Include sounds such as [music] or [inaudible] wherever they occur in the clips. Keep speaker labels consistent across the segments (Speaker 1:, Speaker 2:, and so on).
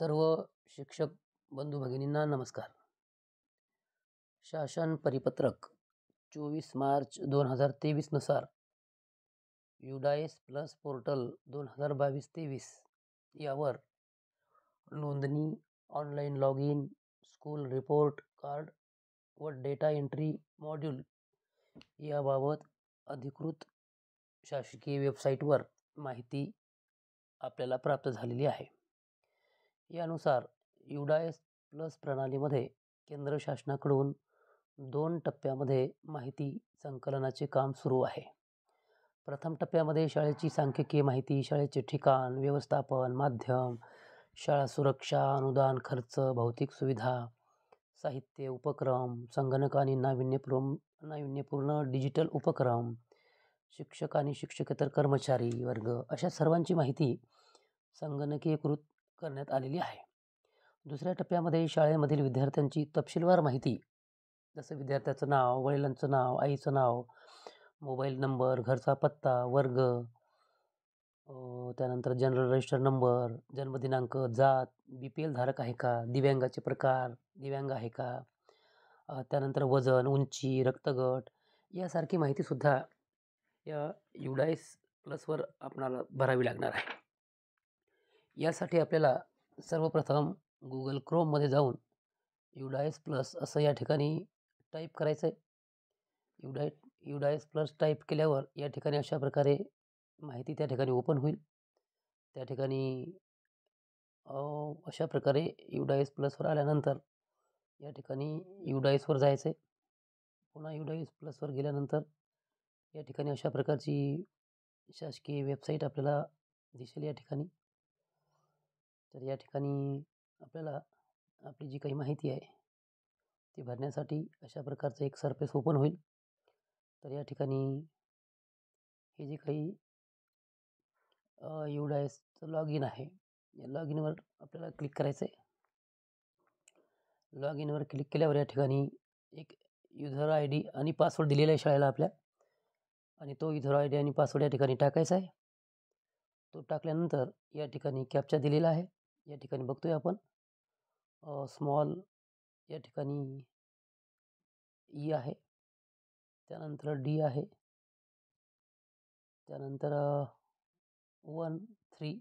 Speaker 1: सर्व शिक्षक बंधू भगिनींना नमस्कार शासन परिपत्रक चोवीस मार्च दोन हजार तेवीसनुसार युडाएस प्लस पोर्टल दोन हजार बावीस तेवीस यावर नोंदणी online log in school report card व डेटा एंट्री मॉड्यूल याबाबत अधिकृत शासकीय वेबसाईटवर माहिती आपल्याला प्राप्त झालेली आहे यानुसार युडायस प्लस प्रणालीमध्ये केंद्र शासनाकडून दोन टप्प्यामध्ये माहिती संकलनाचे काम सुरू आहे प्रथम टप्प्यामध्ये शाळेची सांख्यिकीय माहिती शाळेचे ठिकाण व्यवस्थापन माध्यम शाळा सुरक्षा अनुदान खर्च भौतिक सुविधा साहित्य उपक्रम संगणक आणि नाविन्यपूर्ण नाविन्यपूर्ण डिजिटल उपक्रम शिक्षक आणि शिक्षकेतर कर्मचारी वर्ग अशा सर्वांची माहिती संगणकीयकृत करण्यात आलेली आहे दुसऱ्या टप्प्यामध्ये शाळेमधील विद्यार्थ्यांची तपशीलवार माहिती जसं विद्यार्थ्याचं नाव वडिलांचं नाव आईचं नाव मोबाईल नंबर घरचा पत्ता वर्ग त्यानंतर जनरल रजिस्टर नंबर जन्मदिनांक जात बी पी एल धारक आहे का दिव्यांगाचे प्रकार दिव्यांग आहे का त्यानंतर वजन उंची रक्तगट यासारखी माहितीसुद्धा या युडाईस प्लसवर आपणाला भरावी लागणार आहे यासाठी आपल्याला सर्वप्रथम गुगल क्रोममध्ये जाऊन युडायस प्लस असं या ठिकाणी टाईप करायचं आहे युडाय युडायस प्लस टाईप केल्यावर या ठिकाणी अशा प्रकारे माहिती त्या ठिकाणी ओपन होईल त्या ठिकाणी अशा प्रकारे युडायस प्लसवर आल्यानंतर या ठिकाणी युडायसवर जायचं आहे पुन्हा युडायस प्लसवर गेल्यानंतर या ठिकाणी अशा प्रकारची शासकीय वेबसाईट आपल्याला दिसेल या ठिकाणी तर या ठिकाणी आपल्याला आपली जी काही माहिती आहे ती भरण्यासाठी अशा प्रकारचं एक सरफेस ओपन होईल तर या ठिकाणी हे जे काही युडायसचं लॉग इन आहे या लॉग इनवर आपल्याला क्लिक करायचं आहे लॉग इनवर क्लिक केल्यावर या ठिकाणी एक युझर आय डी आणि पासवर्ड दिलेला आहे शाळेला आपल्या आणि तो युझर आय डी आणि पासवर्ड या ठिकाणी टाकायचा आहे तो टाकल्यानंतर या ठिकाणी कॅप्चा दिलेला आहे या ठिकाणी बघतोय आपण स्मॉल या ठिकाणी ई e आहे त्यानंतर डी आहे त्यानंतर वन थ्री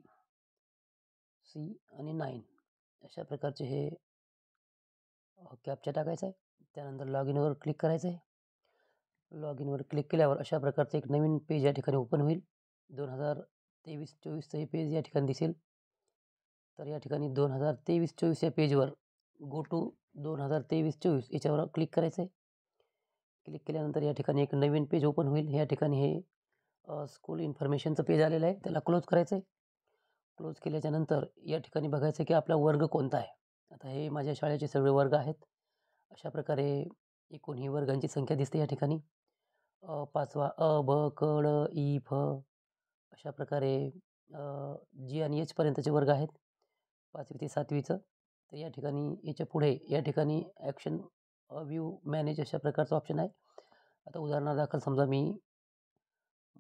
Speaker 1: सी आणि नाईन अशा प्रकारचे हे कॅप्चा टाकायचं आहे त्यानंतर लॉग इनवर क्लिक करायचं आहे लॉग इनवर क्लिक केल्यावर अशा प्रकारचं एक नवीन पेज या ठिकाणी ओपन होईल दोन हजार तेवीस चोवीसचं हे पेज या ठिकाणी दिसेल तर या ठिकाणी दोन हजार तेवीस चोवीस या पेजवर गो टू दोन हजार तेवीस चोवीस याच्यावर क्लिक करायचं आहे क्लिक केल्यानंतर या ठिकाणी एक नवीन पेज ओपन होईल या ठिकाणी हे स्कूल इन्फॉर्मेशनचं पेज आलेलं आहे त्याला क्लोज करायचं आहे क्लोज केल्याच्यानंतर या ठिकाणी बघायचं की आपला वर्ग कोणता आहे आता हे माझ्या शाळेचे सगळे वर्ग आहेत अशा प्रकारे एकूण वर्गांची संख्या दिसते या ठिकाणी पाचवा अ ब क ड ई फ अशा प्रकारे जी आणि एचपर्यंतचे वर्ग आहेत पाचवी ते सातवीचं तर या ठिकाणी याच्या पुढे या ठिकाणी ॲक्शन व्ह्यू मॅनेज अशा प्रकारचं ऑप्शन आहे आता उदाहरणादाखल समजा मी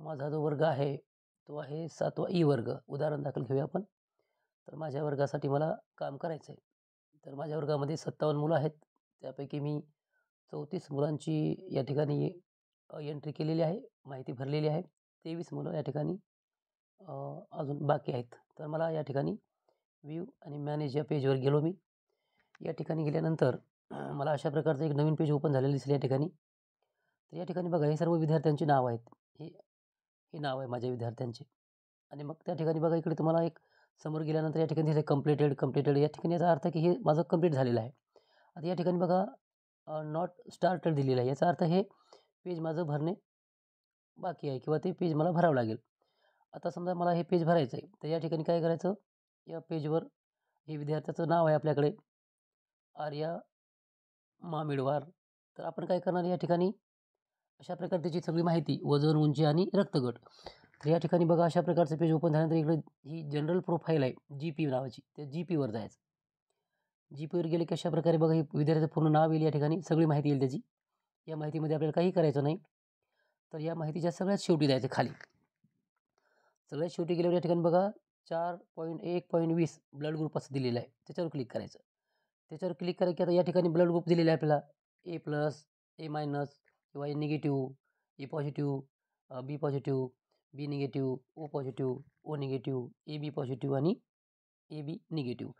Speaker 1: माझा जो वर्ग आहे तो आहे सातवा ई वर्ग उदाहरण दाखल घेऊया आपण तर माझ्या वर्गासाठी मला काम करायचं आहे तर माझ्या वर्गामध्ये सत्तावन्न मुलं आहेत त्यापैकी मी चौतीस मुलांची या ठिकाणी एंट्री केलेली आहे माहिती भरलेली आहे तेवीस मुलं या ठिकाणी अजून बाकी आहेत तर मला या ठिकाणी व्ह्यू आणि मॅनेज या पेजवर गेलो मी या ठिकाणी गेल्यानंतर [clears throat] मला अशा प्रकारचं एक नवीन पेज ओपन झालेलं दिसलं या ठिकाणी तर या ठिकाणी बघा हे सर्व विद्यार्थ्यांची नाव आहेत हे हे नाव आहे माझ्या विद्यार्थ्यांचे आणि मग त्या ठिकाणी बघा इकडे तुम्हाला एक समोर गेल्यानंतर या ठिकाणी दिसले कम्प्लिटेड कम्प्लिटेड या ठिकाणी याचा अर्थ की हे माझं कम्प्लीट झालेलं आहे आता या ठिकाणी बघा नॉट स्टार्टेड दिलेलं आहे याचा अर्थ हे पेज माझं भरणे बाकी आहे किंवा ते पेज मला भरावं लागेल आता समजा मला हे पेज भरायचं आहे तर या ठिकाणी काय करायचं या पेजवर हे विद्यार्थ्याचं नाव आहे आपल्याकडे आर्या मामिडवार तर आपण काय करणार या ठिकाणी अशा प्रकारे त्याची सगळी माहिती वजन उंची आणि रक्तगट तर या ठिकाणी बघा अशा प्रकारचं पेज ओपन झाल्यानंतर इकडे ही जनरल प्रोफाईल आहे जी पी नावाची त्या जी पीवर जायचं जी पीवर गेले की अशा प्रकारे बघा हे विद्यार्थ्याचं पूर्ण नाव येईल या ठिकाणी सगळी माहिती येईल त्याची या माहितीमध्ये आपल्याला काही करायचं नाही तर या माहितीच्या सगळ्यात शेवटी जायचं खाली सगळ्यात शेवटी गेल्यावर या ठिकाणी बघा चार पॉईंट एक पॉईंट वीस ब्लड ग्रुप असं दिलेलं आहे त्याच्यावर क्लिक करायचं त्याच्यावर क्लिक करा की आता या ठिकाणी ब्लड ग्रुप दिलेला आहे आपल्याला ए प्लस ए मायनस किंवा A negative A positive B positive B negative O positive O negative A B positive आणि ए बी निगेटिव्ह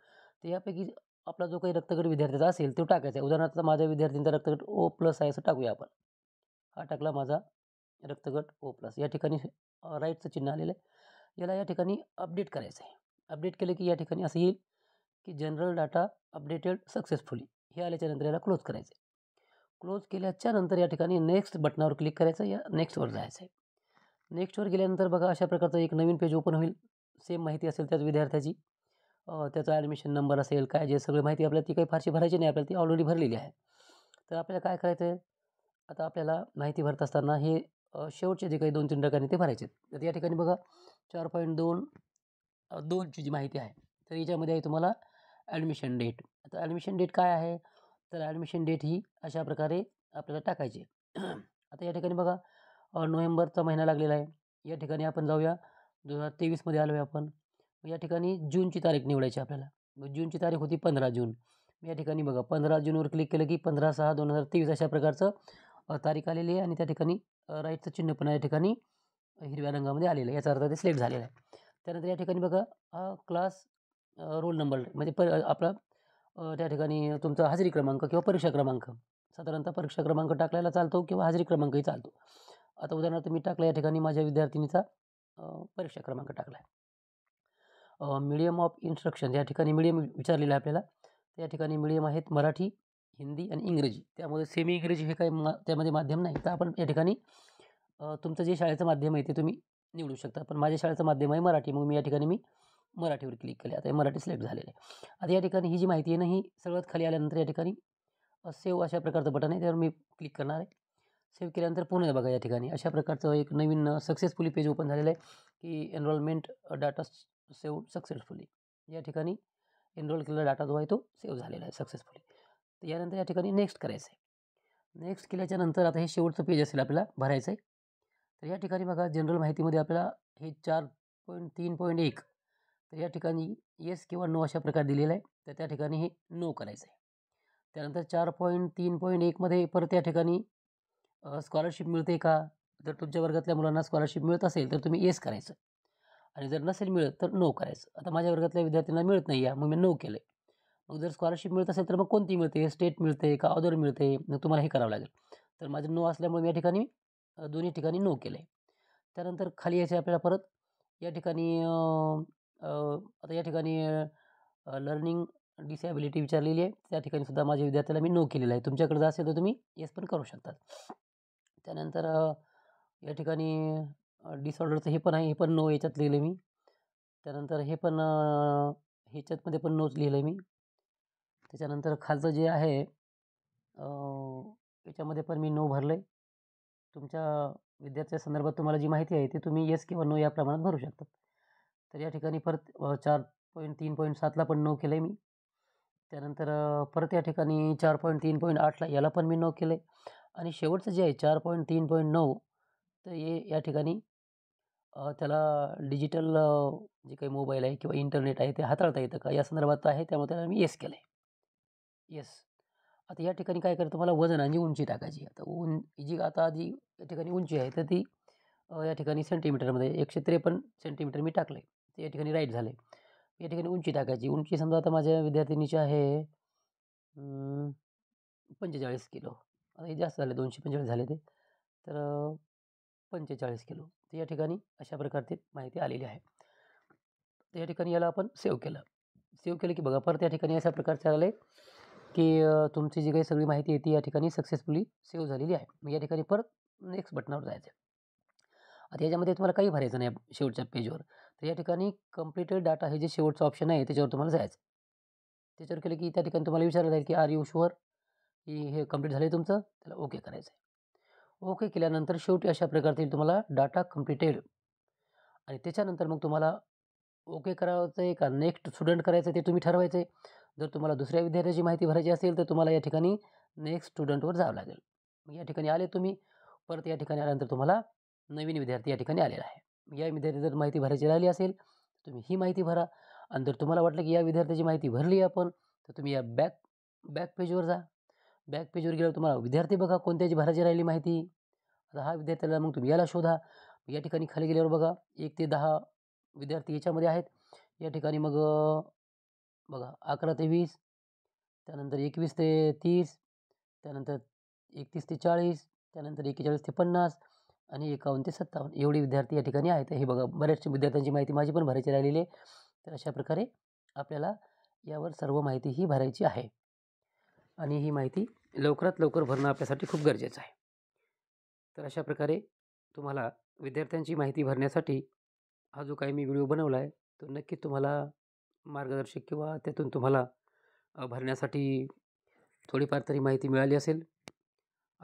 Speaker 1: तर यापैकी आपला जो काही रक्तगट विद्यार्थ्याचा असेल तो टाकायचा आहे उदाहरणार्थ माझ्या विद्यार्थ्यांचा रक्तगट ओ प्लस आहे असं टाकूया आपण हा टाकला माझा रक्तगट ओ प्लस या ठिकाणी राईटचं चिन्ह आलेलं आहे याला या ठिकाणी अपडेट करायचं आहे अपडेट केलं की या ठिकाणी असं येईल की जनरल डाटा अपडेटेड सक्सेसफुली हे आल्याच्यानंतर याला क्लोज करायचं आहे क्लोज केल्याच्या नंतर या ठिकाणी नेक्स्ट बटनावर क्लिक करायचं या नेक्स्टवर जायचं आहे नेक्स्टवर गेल्यानंतर बघा अशा प्रकारचं एक नवीन पेज ओपन होईल सेम माहिती असेल त्याच विद्यार्थ्याची त्याचा ॲडमिशन नंबर असेल काय जे सगळी माहिती आपल्याला ती काही फारशी भरायची नाही आपल्याला ती ऑलरेडी भरलेली आहे तर आपल्याला काय करायचं आहे आता आपल्याला माहिती भरत असताना हे शेवटचे जे काही दोन तीन ठिकाणी ते भरायचे तर या ठिकाणी बघा चार पॉईंट दोन दोनची जी माहिती आहे तर याच्यामध्ये आहे तुम्हाला ॲडमिशन डेट आता ॲडमिशन डेट काय आहे तर ॲडमिशन डेट ही अशा प्रकारे आपल्याला टाकायची [clears throat] आता या ठिकाणी बघा नोव्हेंबरचा महिना लागलेला आहे या ठिकाणी आपण जाऊया दोन हजार तेवीसमध्ये आलो आहे आपण या ठिकाणी जूनची तारीख निवडायची आपल्याला मग जूनची तारीख होती पंधरा जून मी या ठिकाणी बघा पंधरा जूनवर क्लिक केलं की पंधरा सहा दोन हजार तेवीस अशा प्रकारचं तारीख आलेली आहे आणि त्या ठिकाणी राईटचं चिन्ह पण या ठिकाणी हिरव्या रंगामध्ये आलेलं आहे याचा अर्थ ते सिलेक्ट झालेलं आहे त्यानंतर या ठिकाणी बघा हा क्लास रोल नंबर म्हणजे पर आपला त्या ठिकाणी तुमचा हजेरी क्रमांक किंवा परीक्षा क्रमांक साधारणतः परीक्षा क्रमांक टाकल्याला चालतो किंवा हजेरी क्रमांकही चालतो आता उदाहरणार्थ मी टाकला या ठिकाणी माझ्या विद्यार्थिनीचा परीक्षा क्रमांक टाकला आहे मिडियम ऑफ इन्स्ट्रक्शन या ठिकाणी मिडियम विचारलेलं आहे आपल्याला त्या ठिकाणी मिडियम आहेत मराठी हिंदी आणि इंग्रजी त्यामध्ये सेमी इंग्रजी हे काही मा त्यामध्ये माध्यम नाही तर आपण या ठिकाणी तुमचं जे शाळेचं माध्यम आहे ते तुम्ही निवडू शकता पण माझ्या शाळेचं माध्यम आहे मराठी मग मी या ठिकाणी मी मराठीवर क्लिक केले आता हे मराठी सिलेक्ट झालेलं आहे आता या ठिकाणी ही जी माहिती आहे ना ही सगळ्यात खाली आल्यानंतर या ठिकाणी सेव्ह अशा प्रकारचं बटन आहे त्यावर मी क्लिक करणार आहे सेव्ह केल्यानंतर पुन्हा बघा या ठिकाणी अशा प्रकारचं एक नवीन सक्सेसफुली पेज ओपन झालेलं आहे की एनरोलमेंट डाटा सेव सक्सेसफुली या ठिकाणी एनरोल केलेला डाटा जो आहे तो सेव्ह झालेला आहे सक्सेसफुली तर यानंतर या ठिकाणी नेक्स्ट करायचं आहे नेक्स्ट केल्याच्यानंतर आता हे शेवटचं पेज असेल आपल्याला भरायचं आहे तर या ठिकाणी बघा जनरल माहितीमध्ये आपल्याला हे चार पॉईंट तीन पॉईंट एक तर या ठिकाणी येस किंवा नो अशा प्रकारे दिलेला आहे तर त्या ठिकाणी हे नो करायचं आहे त्यानंतर चार पॉईंट तीन पॉईंट एकमध्ये परत या ठिकाणी स्कॉलरशिप मिळते का जर तुमच्या वर्गातल्या मुलांना स्कॉलरशिप मिळत असेल तर तुम्ही येस करायचं आणि जर नसेल मिळत तर नो करायचं आता माझ्या वर्गातल्या विद्यार्थ्यांना मिळत नाही आहे मग मी नो केलं मग जर स्कॉलरशिप मिळत असेल तर मग कोणती मिळते स्टेट मिळते का अदर मिळते मग तुम्हाला हे करावं लागेल तर माझं नो असल्यामुळे मी या ठिकाणी दोन्ही ठिकाणी नो केलं आहे त्यानंतर खाली याचे आहे आपल्याला परत या ठिकाणी आता या ठिकाणी लर्निंग डिसॅबिलिटी विचारलेली आहे त्या ठिकाणी सुद्धा माझ्या विद्यार्थ्याला मी नो केलेलं आहे तुमच्याकडे जर असेल तर तुम्ही येस पण करू शकतात त्यानंतर या ठिकाणी डिसऑर्डरचं हे पण आहे हे पण नो याच्यात लिहिलं आहे मी त्यानंतर हे पण ह्याच्यातमध्ये पण नोच लिहिलं आहे मी त्याच्यानंतर खालचं जे आहे याच्यामध्ये पण मी नो भरलं आहे तुमच्या विद्यार्थ्या संदर्भात तुम्हाला जी माहिती आहे ती तुम्ही येस किंवा नो या प्रमाणात भरू शकता तर या ठिकाणी परत चार पॉईंट तीन पॉईंट सातला पण नो केलं आहे मी त्यानंतर परत या ठिकाणी चार पॉईंट तीन पॉईंट आठला याला पण मी नो केलं आहे आणि शेवटचं जे आहे चार पॉईंट तीन पॉईंट नऊ तर हे या ठिकाणी त्याला डिजिटल जे काही मोबाईल आहे किंवा इंटरनेट आहे ते हाताळता येतं का या संदर्भात आहे त्यामुळे त्याला मी येस केलं आहे येस आता या ठिकाणी काय करतं मला आणि उंची टाकायची आता उं जी आता जी या ठिकाणी उंची आहे तर ती या ठिकाणी सेंटीमीटरमध्ये एकशे त्रेपन्न सेंटीमीटर मी टाकले ते या ठिकाणी राईट झाले या ठिकाणी उंची टाकायची उंची समजा आता माझ्या विद्यार्थिनीची आहे पंचेचाळीस किलो आता हे जास्त झाले दोनशे पंचेचाळीस झाले ते तर पंचेचाळीस किलो तर या ठिकाणी अशा प्रकारची माहिती आलेली आहे तर या ठिकाणी याला आपण सेव्ह केलं सेव्ह केलं की बघा परत या ठिकाणी अशा प्रकारचे आले की तुमची जी काही सगळी माहिती आहे ती या ठिकाणी सक्सेसफुली सेव्ह झालेली आहे. मग या ठिकाणी परत नेक्स्ट बटनावर जायचं आहे. आता याच्यामध्ये तुम्हाला काही भरायचं नाही शेवटच्या पेजवर. तर या ठिकाणी कंप्लीटेड डाटा हे जे शेवटचं ऑप्शन आहे त्याच्यावर तुम्हाला जायचं आहे. त्याच्यावर केलं की त्या ठिकाणी तुम्हाला विचारलं जाईल की आर यू शुअर की हे कंप्लीट झालं आहे तुमचं? त्याला ओके करायचं आहे. ओके केल्यानंतर शेवटी अशा प्रकारचे तुम्हाला डाटा कंप्लीटेड आणि त्याच्यानंतर मग तुम्हाला ओके करायचं आहे का नेक्स्ट स्टुडंट करायचं आहे ते तुम्ही ठरवायचं आहे. जर तुम्हाला दुसऱ्या विद्यार्थ्याची माहिती भरायची असेल तर तुम्हाला या ठिकाणी नेक्स्ट स्टुडंटवर जावं लागेल मग या ठिकाणी आले तुम्ही परत या ठिकाणी आल्यानंतर तुम्हाला नवीन विद्यार्थी या ठिकाणी आलेला आहे या विद्यार्थी जर माहिती भरायची राहिली असेल तुम्ही ही माहिती भरा आणि जर तुम्हाला वाटलं की या विद्यार्थ्याची माहिती भरली आपण तर तुम्ही या बॅक बॅक पेजवर जा बॅक पेजवर गेल्यावर तुम्हाला विद्यार्थी बघा कोणत्याची भरायची राहिली माहिती आता हा विद्यार्थ्याला मग तुम्ही याला शोधा या ठिकाणी खाली गेल्यावर बघा एक ते दहा विद्यार्थी याच्यामध्ये आहेत या ठिकाणी मग बघा अकरा ते वीस त्यानंतर एकवीस ते तीस त्यानंतर एकतीस ते चाळीस त्यानंतर एक्केचाळीस ते पन्नास आणि एकावन्न ते सत्तावन्न एवढे विद्यार्थी या ठिकाणी आहेत हे बघा बऱ्याचशा विद्यार्थ्यांची माहिती माझी पण भरायची राहिलेली आहे तर अशा प्रकारे आपल्याला यावर सर्व माहिती ही भरायची आहे आणि ही माहिती लवकरात लवकर भरणं आपल्यासाठी खूप गरजेचं आहे तर अशा प्रकारे तुम्हाला विद्यार्थ्यांची माहिती भरण्यासाठी हा जो काही मी व्हिडिओ बनवला आहे तो नक्की तुम्हाला मार्गदर्शक किंवा त्यातून तुम्हाला भरण्यासाठी थोडीफार तरी माहिती मिळाली असेल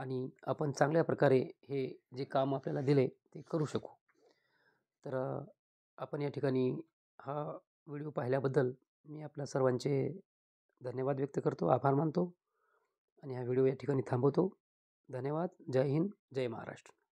Speaker 1: आणि आपण चांगल्या प्रकारे हे जे काम आपल्याला दिले ते करू शकू तर आपण या ठिकाणी हा व्हिडिओ पाहिल्याबद्दल मी आपल्या सर्वांचे धन्यवाद व्यक्त करतो आभार मानतो आणि हा व्हिडिओ या ठिकाणी थांबवतो धन्यवाद जय हिंद जय महाराष्ट्र